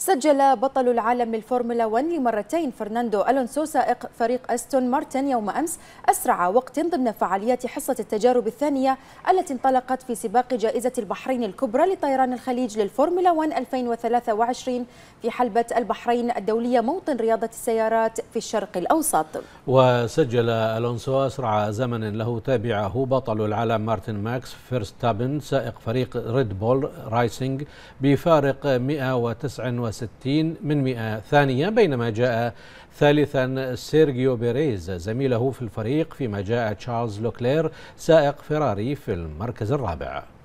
سجل بطل العالم للفورمولا 1 لمرتين فرناندو ألونسو سائق فريق أستون مارتن يوم أمس أسرع وقت ضمن فعاليات حصة التجارب الثانية التي انطلقت في سباق جائزة البحرين الكبرى لطيران الخليج للفورمولا 1 2023 في حلبة البحرين الدولية موطن رياضة السيارات في الشرق الأوسط وسجل ألونسو أسرع زمن له تابعه بطل العالم مارتن ماكس فيرستابن سائق فريق ريد بول رايسنج بفارق 109 وستين من مئة ثانية بينما جاء ثالثا سيرجيو بيريز زميله في الفريق فيما جاء تشارلز لوكلير سائق فيراري في المركز الرابع